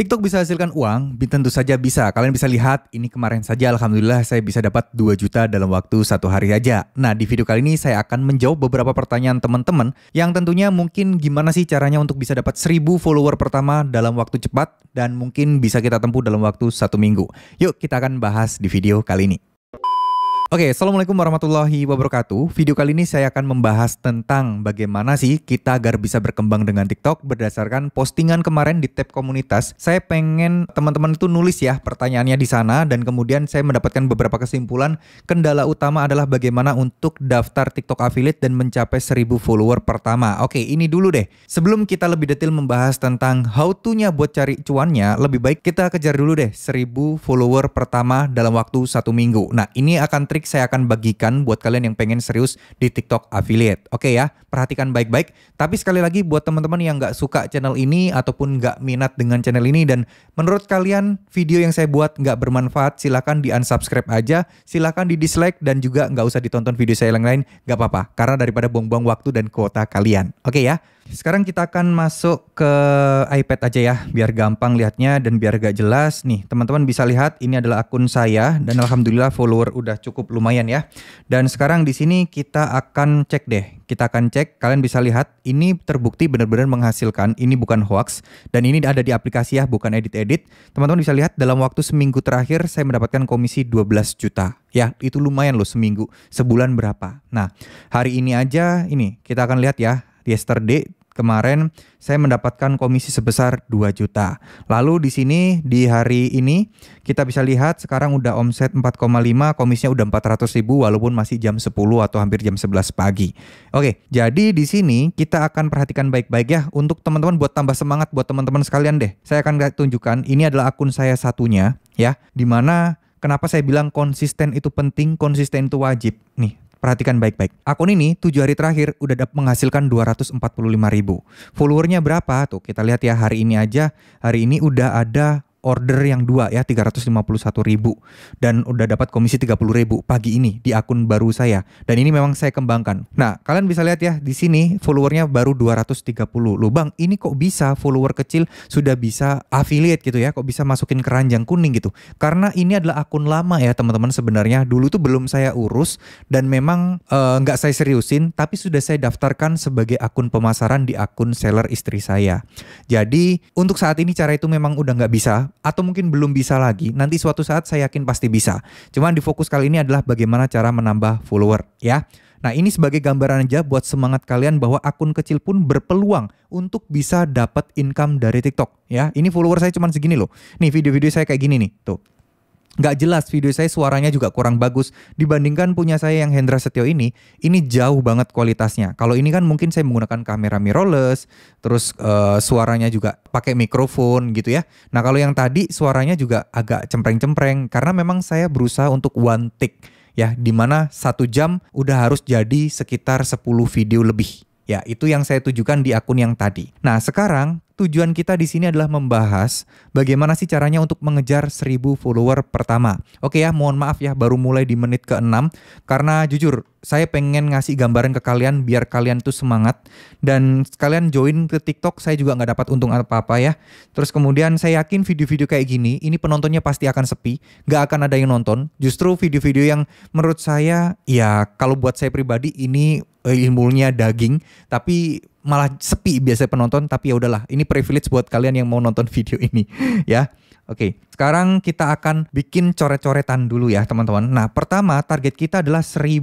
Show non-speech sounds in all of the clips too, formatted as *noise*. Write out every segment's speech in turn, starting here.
TikTok bisa hasilkan uang? Tentu saja bisa. Kalian bisa lihat, ini kemarin saja Alhamdulillah saya bisa dapat 2 juta dalam waktu satu hari aja. Nah, di video kali ini saya akan menjawab beberapa pertanyaan teman-teman yang tentunya mungkin gimana sih caranya untuk bisa dapat 1000 follower pertama dalam waktu cepat dan mungkin bisa kita tempuh dalam waktu satu minggu. Yuk, kita akan bahas di video kali ini. Oke, okay, Assalamualaikum warahmatullahi wabarakatuh. Video kali ini saya akan membahas tentang bagaimana sih kita agar bisa berkembang dengan TikTok berdasarkan postingan kemarin di tab komunitas. Saya pengen teman-teman itu nulis ya pertanyaannya di sana dan kemudian saya mendapatkan beberapa kesimpulan. Kendala utama adalah bagaimana untuk daftar TikTok affiliate dan mencapai 1000 follower pertama. Oke, okay, ini dulu deh. Sebelum kita lebih detail membahas tentang how to-nya buat cari cuannya, lebih baik kita kejar dulu deh 1000 follower pertama dalam waktu satu minggu. Nah, ini akan trik trik saya akan bagikan buat kalian yang pengen serius di TikTok affiliate. Oke okay ya, perhatikan baik-baik. Tapi sekali lagi buat teman-teman yang nggak suka channel ini ataupun nggak minat dengan channel ini dan menurut kalian video yang saya buat nggak bermanfaat, silahkan di unsubscribe aja, silahkan di dislike dan juga nggak usah ditonton video saya yang lain, nggak apa-apa. Karena daripada buang-buang waktu dan kuota kalian. Oke okay ya sekarang kita akan masuk ke iPad aja ya, biar gampang lihatnya dan biar gak jelas. Nih, teman-teman bisa lihat ini adalah akun saya dan alhamdulillah follower udah cukup lumayan ya. Dan sekarang di sini kita akan cek deh. Kita akan cek, kalian bisa lihat ini terbukti benar-benar menghasilkan, ini bukan hoax dan ini ada di aplikasi ya, bukan edit-edit. Teman-teman bisa lihat dalam waktu seminggu terakhir saya mendapatkan komisi 12 juta. Ya, itu lumayan loh seminggu, sebulan berapa. Nah, hari ini aja ini kita akan lihat ya. Yesterday kemarin saya mendapatkan komisi sebesar 2 juta. Lalu di sini di hari ini kita bisa lihat sekarang udah omset 4,5, komisinya udah 400 ribu walaupun masih jam 10 atau hampir jam 11 pagi. Oke, jadi di sini kita akan perhatikan baik-baik ya untuk teman-teman buat tambah semangat buat teman-teman sekalian deh. Saya akan tunjukkan ini adalah akun saya satunya ya, dimana Kenapa saya bilang konsisten itu penting, konsisten itu wajib. Nih, Perhatikan baik-baik. Akun ini 7 hari terakhir udah menghasilkan 245 ribu. Followernya berapa? Tuh kita lihat ya hari ini aja. Hari ini udah ada order yang dua ya 351 ribu dan udah dapat komisi 30 ribu pagi ini di akun baru saya dan ini memang saya kembangkan. Nah kalian bisa lihat ya di sini followernya baru 230 loh bang ini kok bisa follower kecil sudah bisa affiliate gitu ya kok bisa masukin keranjang kuning gitu karena ini adalah akun lama ya teman-teman sebenarnya dulu tuh belum saya urus dan memang eh, nggak uh, saya seriusin tapi sudah saya daftarkan sebagai akun pemasaran di akun seller istri saya. Jadi untuk saat ini cara itu memang udah nggak bisa atau mungkin belum bisa lagi, nanti suatu saat saya yakin pasti bisa. Cuman di fokus kali ini adalah bagaimana cara menambah follower ya. Nah ini sebagai gambaran aja buat semangat kalian bahwa akun kecil pun berpeluang untuk bisa dapat income dari TikTok ya. Ini follower saya cuman segini loh. Nih video-video saya kayak gini nih tuh nggak jelas video saya suaranya juga kurang bagus dibandingkan punya saya yang Hendra Setio ini ini jauh banget kualitasnya kalau ini kan mungkin saya menggunakan kamera mirrorless terus uh, suaranya juga pakai mikrofon gitu ya nah kalau yang tadi suaranya juga agak cempreng-cempreng karena memang saya berusaha untuk one take ya dimana satu jam udah harus jadi sekitar 10 video lebih Ya, itu yang saya tujukan di akun yang tadi. Nah, sekarang tujuan kita di sini adalah membahas bagaimana sih caranya untuk mengejar 1000 follower pertama. Oke ya, mohon maaf ya baru mulai di menit ke-6 karena jujur saya pengen ngasih gambaran ke kalian biar kalian tuh semangat dan kalian join ke TikTok saya juga nggak dapat untung apa-apa ya. Terus kemudian saya yakin video-video kayak gini ini penontonnya pasti akan sepi, nggak akan ada yang nonton. Justru video-video yang menurut saya ya kalau buat saya pribadi ini eh, ilmunya daging tapi malah sepi biasa penonton tapi ya udahlah ini privilege buat kalian yang mau nonton *laughs* video ini ya Oke, sekarang kita akan bikin coret-coretan dulu ya teman-teman. Nah, pertama target kita adalah 1000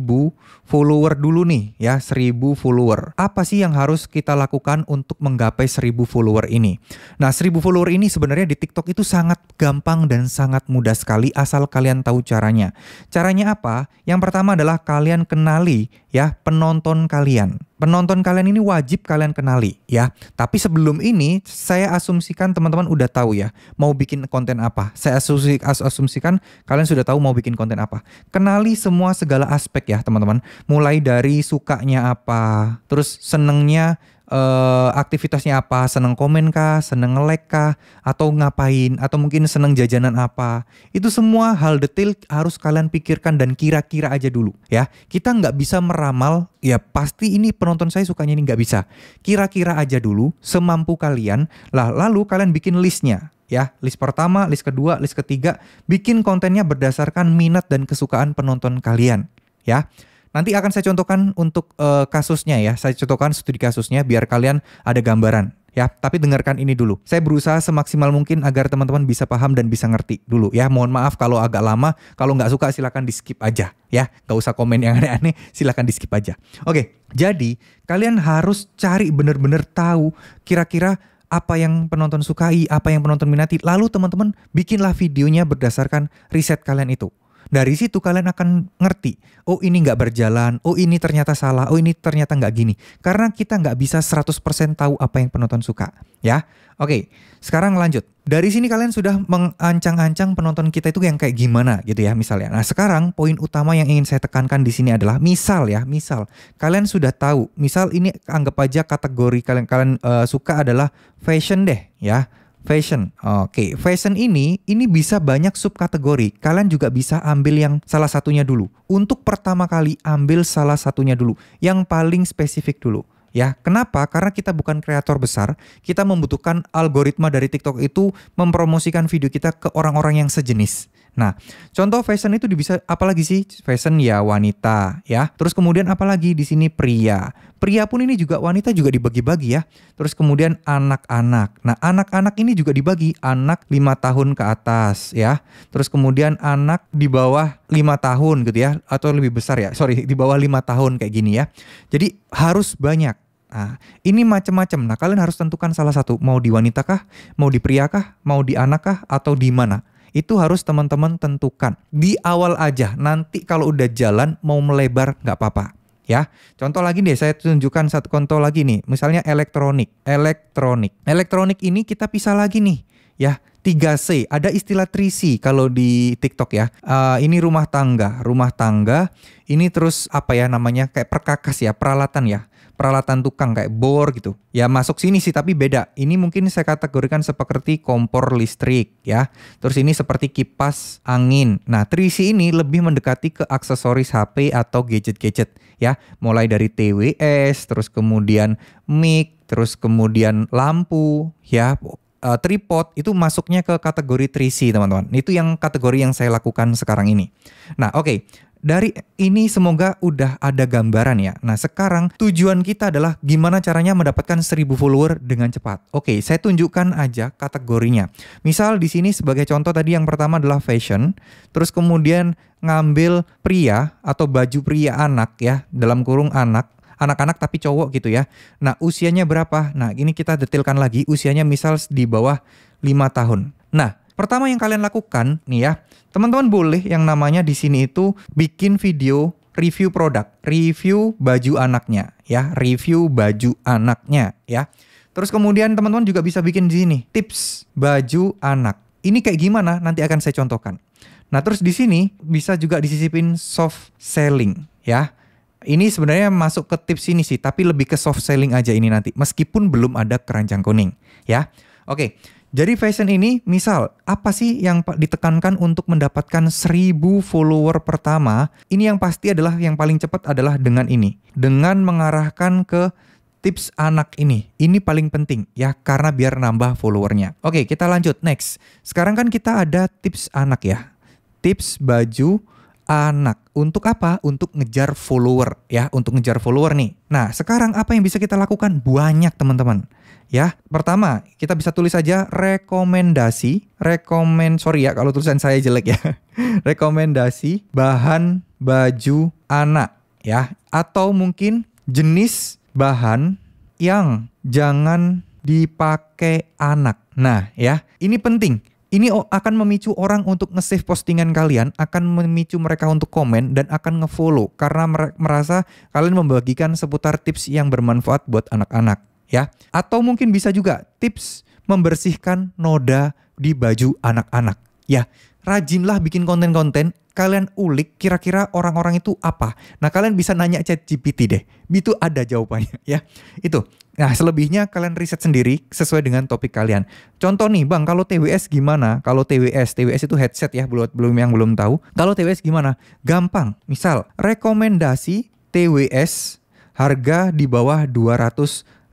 follower dulu nih ya, 1000 follower. Apa sih yang harus kita lakukan untuk menggapai 1000 follower ini? Nah, 1000 follower ini sebenarnya di TikTok itu sangat gampang dan sangat mudah sekali asal kalian tahu caranya. Caranya apa? Yang pertama adalah kalian kenali ya penonton kalian penonton kalian ini wajib kalian kenali ya. Tapi sebelum ini saya asumsikan teman-teman udah tahu ya mau bikin konten apa. Saya asumsi, as asumsikan kalian sudah tahu mau bikin konten apa. Kenali semua segala aspek ya teman-teman. Mulai dari sukanya apa, terus senengnya uh, aktivitasnya apa, seneng komen kah, seneng nge-like kah, atau ngapain, atau mungkin seneng jajanan apa. Itu semua hal detail harus kalian pikirkan dan kira-kira aja dulu ya. Kita nggak bisa meramal, ya pasti ini penonton saya sukanya ini nggak bisa. Kira-kira aja dulu, semampu kalian, lah lalu kalian bikin listnya ya list pertama, list kedua, list ketiga, bikin kontennya berdasarkan minat dan kesukaan penonton kalian ya. Nanti akan saya contohkan untuk uh, kasusnya ya. Saya contohkan studi kasusnya biar kalian ada gambaran ya. Tapi dengarkan ini dulu. Saya berusaha semaksimal mungkin agar teman-teman bisa paham dan bisa ngerti dulu ya. Mohon maaf kalau agak lama. Kalau nggak suka silahkan di skip aja ya. Nggak usah komen yang aneh-aneh. Silahkan di skip aja. Oke. Jadi kalian harus cari benar-benar tahu kira-kira apa yang penonton sukai, apa yang penonton minati. Lalu teman-teman bikinlah videonya berdasarkan riset kalian itu. Dari situ kalian akan ngerti, oh ini nggak berjalan, oh ini ternyata salah, oh ini ternyata nggak gini. Karena kita nggak bisa 100% tahu apa yang penonton suka. Ya, oke. Sekarang lanjut. Dari sini kalian sudah mengancang-ancang penonton kita itu yang kayak gimana gitu ya misalnya. Nah sekarang poin utama yang ingin saya tekankan di sini adalah misal ya, misal kalian sudah tahu, misal ini anggap aja kategori kalian kalian uh, suka adalah fashion deh ya Fashion. Oke, okay. fashion ini ini bisa banyak subkategori. Kalian juga bisa ambil yang salah satunya dulu. Untuk pertama kali ambil salah satunya dulu, yang paling spesifik dulu. Ya, kenapa? Karena kita bukan kreator besar, kita membutuhkan algoritma dari TikTok itu mempromosikan video kita ke orang-orang yang sejenis. Nah, contoh fashion itu bisa apalagi sih? Fashion ya wanita ya. Terus kemudian apalagi di sini pria. Pria pun ini juga wanita juga dibagi-bagi ya. Terus kemudian anak-anak. Nah, anak-anak ini juga dibagi anak 5 tahun ke atas ya. Terus kemudian anak di bawah 5 tahun gitu ya atau lebih besar ya. Sorry, di bawah 5 tahun kayak gini ya. Jadi harus banyak Nah, ini macam-macam. Nah, kalian harus tentukan salah satu, mau di wanita kah, mau di pria kah, mau di anak kah, atau di mana itu harus teman-teman tentukan di awal aja. Nanti kalau udah jalan mau melebar nggak apa-apa ya. Contoh lagi deh saya tunjukkan satu contoh lagi nih. Misalnya elektronik, elektronik. Elektronik ini kita pisah lagi nih ya. 3C, ada istilah 3C kalau di TikTok ya. Uh, ini rumah tangga, rumah tangga. Ini terus apa ya namanya kayak perkakas ya, peralatan ya peralatan tukang kayak bor gitu. Ya masuk sini sih tapi beda. Ini mungkin saya kategorikan seperti kompor listrik ya. Terus ini seperti kipas angin. Nah, trisi ini lebih mendekati ke aksesoris HP atau gadget-gadget ya. Mulai dari TWS, terus kemudian mic, terus kemudian lampu ya eh, tripod itu masuknya ke kategori trisi teman-teman. Itu yang kategori yang saya lakukan sekarang ini. Nah oke, okay. Dari ini semoga udah ada gambaran ya. Nah sekarang tujuan kita adalah gimana caranya mendapatkan 1000 follower dengan cepat. Oke, saya tunjukkan aja kategorinya. Misal di sini sebagai contoh tadi yang pertama adalah fashion, terus kemudian ngambil pria atau baju pria anak ya, dalam kurung anak anak-anak tapi cowok gitu ya. Nah, usianya berapa? Nah, ini kita detailkan lagi usianya misal di bawah 5 tahun. Nah, Pertama yang kalian lakukan nih ya, teman-teman boleh yang namanya di sini itu bikin video review produk, review baju anaknya ya, review baju anaknya ya. Terus kemudian teman-teman juga bisa bikin di sini tips baju anak. Ini kayak gimana nanti akan saya contohkan. Nah, terus di sini bisa juga disisipin soft selling ya. Ini sebenarnya masuk ke tips ini sih, tapi lebih ke soft selling aja ini nanti meskipun belum ada keranjang kuning ya. Oke. Jadi fashion ini misal apa sih yang ditekankan untuk mendapatkan 1000 follower pertama? Ini yang pasti adalah yang paling cepat adalah dengan ini. Dengan mengarahkan ke tips anak ini. Ini paling penting ya karena biar nambah followernya. Oke, kita lanjut next. Sekarang kan kita ada tips anak ya. Tips baju anak. Untuk apa? Untuk ngejar follower ya, untuk ngejar follower nih. Nah, sekarang apa yang bisa kita lakukan? Banyak teman-teman ya. Pertama, kita bisa tulis saja rekomendasi, rekomend sorry ya kalau tulisan saya jelek ya. *laughs* rekomendasi bahan baju anak ya atau mungkin jenis bahan yang jangan dipakai anak. Nah, ya, ini penting. Ini akan memicu orang untuk nge-save postingan kalian, akan memicu mereka untuk komen dan akan nge-follow karena merasa kalian membagikan seputar tips yang bermanfaat buat anak-anak ya. Atau mungkin bisa juga tips membersihkan noda di baju anak-anak ya. Rajinlah bikin konten-konten, kalian ulik kira-kira orang-orang itu apa. Nah, kalian bisa nanya chat GPT deh. Itu ada jawabannya *laughs* ya. Itu. Nah, selebihnya kalian riset sendiri sesuai dengan topik kalian. Contoh nih, Bang, kalau TWS gimana? Kalau TWS, TWS itu headset ya, belum belum yang belum tahu. Kalau TWS gimana? Gampang. Misal, rekomendasi TWS harga di bawah 200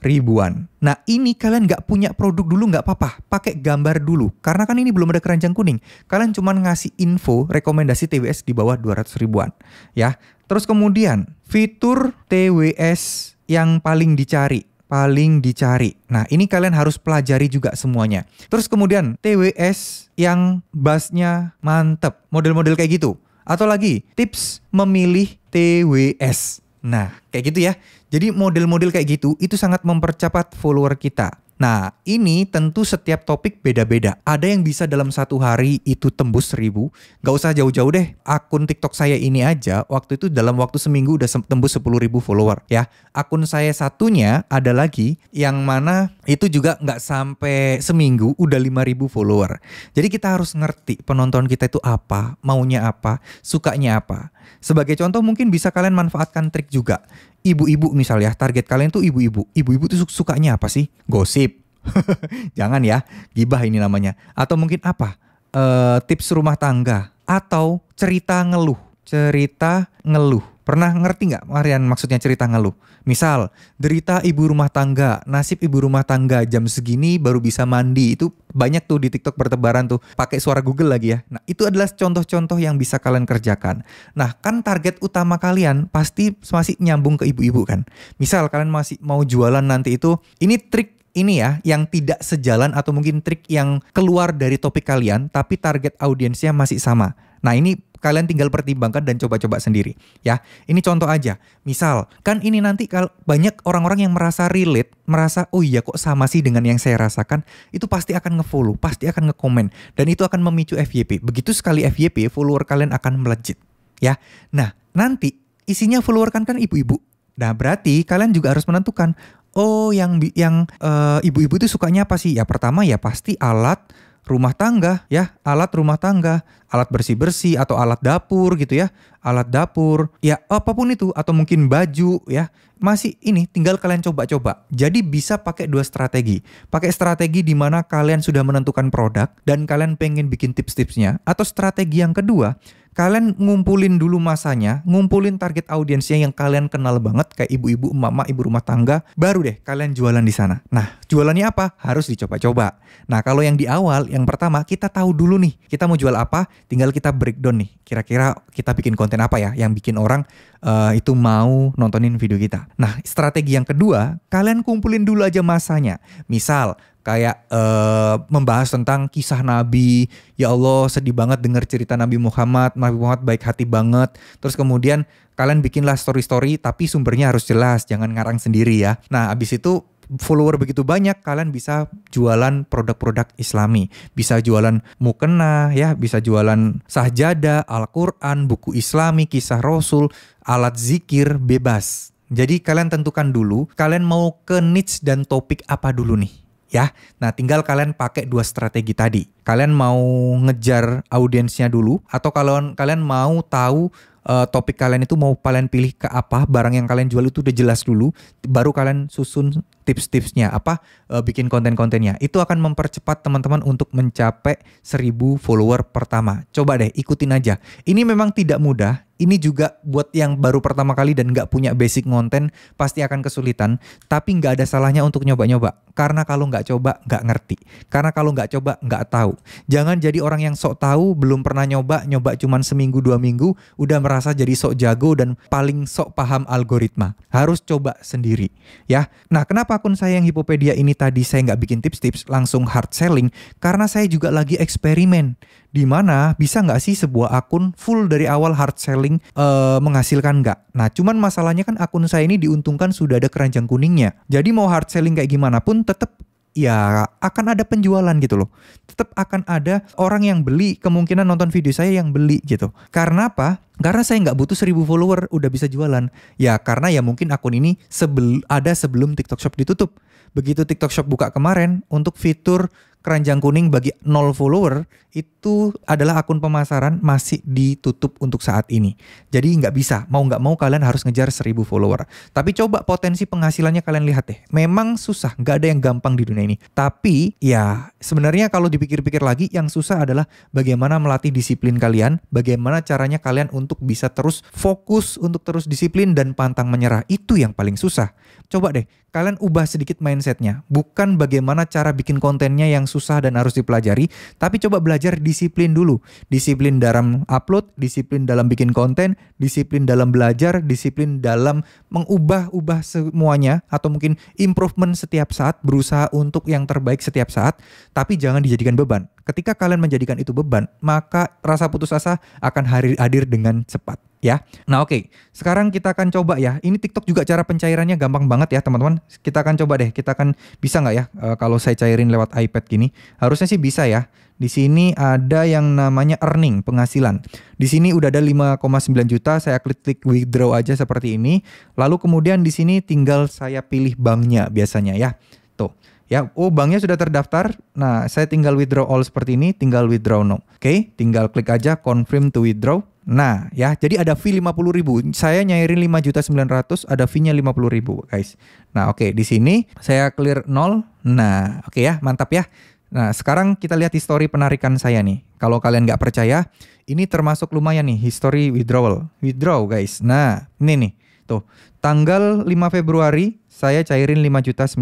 ribuan. Nah ini kalian nggak punya produk dulu nggak apa-apa, pakai gambar dulu. Karena kan ini belum ada keranjang kuning. Kalian cuma ngasih info rekomendasi TWS di bawah 200 ribuan. ya. Terus kemudian fitur TWS yang paling dicari paling dicari. Nah, ini kalian harus pelajari juga semuanya. Terus kemudian TWS yang bassnya mantep, model-model kayak gitu. Atau lagi tips memilih TWS. Nah, kayak gitu ya. Jadi model-model kayak gitu itu sangat mempercepat follower kita. Nah, ini tentu setiap topik beda-beda. Ada yang bisa dalam satu hari itu tembus seribu. Gak usah jauh-jauh deh, akun TikTok saya ini aja waktu itu dalam waktu seminggu udah tembus sepuluh ribu follower ya. Akun saya satunya ada lagi yang mana itu juga nggak sampai seminggu udah lima ribu follower. Jadi kita harus ngerti penonton kita itu apa, maunya apa, sukanya apa. Sebagai contoh mungkin bisa kalian manfaatkan trik juga ibu-ibu misalnya target kalian tuh ibu-ibu ibu-ibu tuh sukanya apa sih gosip *laughs* jangan ya gibah ini namanya atau mungkin apa e, tips rumah tangga atau cerita ngeluh cerita ngeluh Pernah ngerti nggak Marian maksudnya cerita ngeluh? Misal, derita ibu rumah tangga, nasib ibu rumah tangga jam segini baru bisa mandi. Itu banyak tuh di TikTok bertebaran tuh, pakai suara Google lagi ya. Nah, itu adalah contoh-contoh yang bisa kalian kerjakan. Nah, kan target utama kalian pasti masih nyambung ke ibu-ibu kan. Misal kalian masih mau jualan nanti itu, ini trik ini ya yang tidak sejalan atau mungkin trik yang keluar dari topik kalian tapi target audiensnya masih sama. Nah ini kalian tinggal pertimbangkan dan coba-coba sendiri ya. Ini contoh aja. Misal, kan ini nanti kalau banyak orang-orang yang merasa relate, merasa oh iya kok sama sih dengan yang saya rasakan, itu pasti akan ngefollow, pasti akan ngekomen dan itu akan memicu FYP. Begitu sekali FYP, follower kalian akan melejit ya. Nah, nanti isinya follower kan kan ibu-ibu. Nah, berarti kalian juga harus menentukan oh yang yang eh, ibu-ibu uh, itu sukanya apa sih? Ya pertama ya pasti alat rumah tangga ya, alat rumah tangga, alat bersih-bersih atau alat dapur gitu ya, alat dapur, ya apapun itu atau mungkin baju ya. Masih ini tinggal kalian coba-coba. Jadi bisa pakai dua strategi. Pakai strategi di mana kalian sudah menentukan produk dan kalian pengen bikin tips-tipsnya atau strategi yang kedua kalian ngumpulin dulu masanya, ngumpulin target audiensnya yang kalian kenal banget kayak ibu-ibu, emak-emak, ibu rumah tangga, baru deh kalian jualan di sana. Nah, jualannya apa? Harus dicoba-coba. Nah, kalau yang di awal, yang pertama kita tahu dulu nih, kita mau jual apa, tinggal kita breakdown nih. Kira-kira kita bikin konten apa ya yang bikin orang uh, itu mau nontonin video kita. Nah, strategi yang kedua, kalian kumpulin dulu aja masanya. Misal, kayak uh, membahas tentang kisah Nabi. Ya Allah, sedih banget dengar cerita Nabi Muhammad. Nabi Muhammad baik hati banget. Terus kemudian kalian bikinlah story-story tapi sumbernya harus jelas, jangan ngarang sendiri ya. Nah, abis itu follower begitu banyak, kalian bisa jualan produk-produk Islami. Bisa jualan mukena, ya, bisa jualan sahjada, Al-Quran, buku Islami, kisah Rasul, alat zikir, bebas. Jadi kalian tentukan dulu, kalian mau ke niche dan topik apa dulu nih ya. Nah, tinggal kalian pakai dua strategi tadi. Kalian mau ngejar audiensnya dulu atau kalian kalian mau tahu uh, topik kalian itu mau kalian pilih ke apa, barang yang kalian jual itu udah jelas dulu, baru kalian susun tips-tipsnya, apa uh, bikin konten-kontennya. Itu akan mempercepat teman-teman untuk mencapai 1000 follower pertama. Coba deh ikutin aja. Ini memang tidak mudah, ini juga buat yang baru pertama kali dan nggak punya basic konten pasti akan kesulitan. Tapi nggak ada salahnya untuk nyoba-nyoba. Karena kalau nggak coba nggak ngerti. Karena kalau nggak coba nggak tahu. Jangan jadi orang yang sok tahu, belum pernah nyoba, nyoba cuman seminggu dua minggu, udah merasa jadi sok jago dan paling sok paham algoritma. Harus coba sendiri, ya. Nah, kenapa akun saya yang Hipopedia ini tadi saya nggak bikin tips-tips langsung hard selling? Karena saya juga lagi eksperimen di mana bisa nggak sih sebuah akun full dari awal hard selling uh, menghasilkan nggak? Nah, cuman masalahnya kan akun saya ini diuntungkan sudah ada keranjang kuningnya. Jadi mau hard selling kayak gimana pun tetap ya akan ada penjualan gitu loh. Tetap akan ada orang yang beli, kemungkinan nonton video saya yang beli gitu. Karena apa? Karena saya nggak butuh seribu follower udah bisa jualan. Ya karena ya mungkin akun ini sebel ada sebelum TikTok Shop ditutup. Begitu TikTok Shop buka kemarin untuk fitur keranjang kuning bagi nol follower itu adalah akun pemasaran masih ditutup untuk saat ini. Jadi nggak bisa, mau nggak mau kalian harus ngejar 1000 follower. Tapi coba potensi penghasilannya kalian lihat deh. Memang susah, nggak ada yang gampang di dunia ini. Tapi ya sebenarnya kalau dipikir-pikir lagi yang susah adalah bagaimana melatih disiplin kalian, bagaimana caranya kalian untuk bisa terus fokus untuk terus disiplin dan pantang menyerah. Itu yang paling susah. Coba deh, kalian ubah sedikit mindset mindsetnya, bukan bagaimana cara bikin kontennya yang susah dan harus dipelajari, tapi coba belajar disiplin dulu. Disiplin dalam upload, disiplin dalam bikin konten, disiplin dalam belajar, disiplin dalam mengubah-ubah semuanya atau mungkin improvement setiap saat, berusaha untuk yang terbaik setiap saat, tapi jangan dijadikan beban. Ketika kalian menjadikan itu beban, maka rasa putus asa akan hadir dengan cepat ya. Nah oke, okay. sekarang kita akan coba ya. Ini TikTok juga cara pencairannya gampang banget ya teman-teman. Kita akan coba deh, kita akan bisa nggak ya uh, kalau saya cairin lewat iPad gini. Harusnya sih bisa ya. Di sini ada yang namanya earning, penghasilan. Di sini udah ada 5,9 juta, saya klik, klik withdraw aja seperti ini. Lalu kemudian di sini tinggal saya pilih banknya biasanya ya. Tuh ya oh banknya sudah terdaftar nah saya tinggal withdraw all seperti ini tinggal withdraw no oke okay, tinggal klik aja confirm to withdraw Nah, ya, jadi ada fee ribu. Saya nyairin lima juta sembilan ratus, ada fee-nya ribu, guys. Nah, oke, okay, di sini saya clear nol. Nah, oke okay ya, mantap ya. Nah, sekarang kita lihat histori penarikan saya nih. Kalau kalian nggak percaya, ini termasuk lumayan nih history withdrawal. Withdraw, guys. Nah, ini nih. Tuh, tanggal 5 Februari saya cairin 5.900.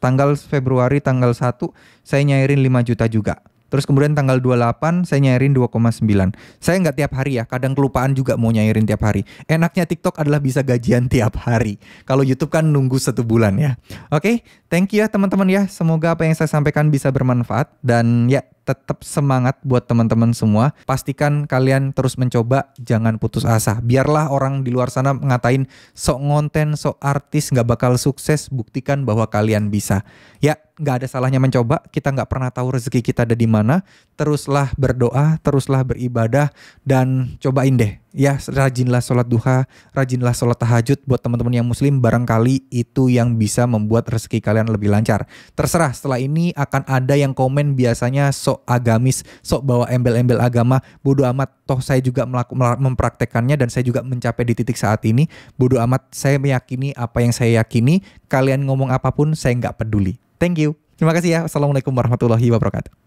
Tanggal Februari tanggal 1 saya nyairin 5 juta juga. Terus kemudian tanggal 28 saya nyairin 2,9. Saya nggak tiap hari ya, kadang kelupaan juga mau nyairin tiap hari. Enaknya TikTok adalah bisa gajian tiap hari. Kalau YouTube kan nunggu satu bulan ya. Oke, okay, thank you ya teman-teman ya. Semoga apa yang saya sampaikan bisa bermanfaat dan ya tetap semangat buat teman-teman semua. Pastikan kalian terus mencoba, jangan putus asa. Biarlah orang di luar sana ngatain sok ngonten, sok artis nggak bakal sukses. Buktikan bahwa kalian bisa. Ya, nggak ada salahnya mencoba. Kita nggak pernah tahu rezeki kita ada di mana. Teruslah berdoa, teruslah beribadah dan cobain deh. Ya, rajinlah sholat duha, rajinlah sholat tahajud buat teman-teman yang muslim. Barangkali itu yang bisa membuat rezeki kalian lebih lancar. Terserah setelah ini akan ada yang komen biasanya sok sok agamis, sok bawa embel-embel agama, bodo amat. Toh saya juga melaku, mempraktekannya dan saya juga mencapai di titik saat ini. bodo amat, saya meyakini apa yang saya yakini. Kalian ngomong apapun, saya nggak peduli. Thank you. Terima kasih ya. Assalamualaikum warahmatullahi wabarakatuh.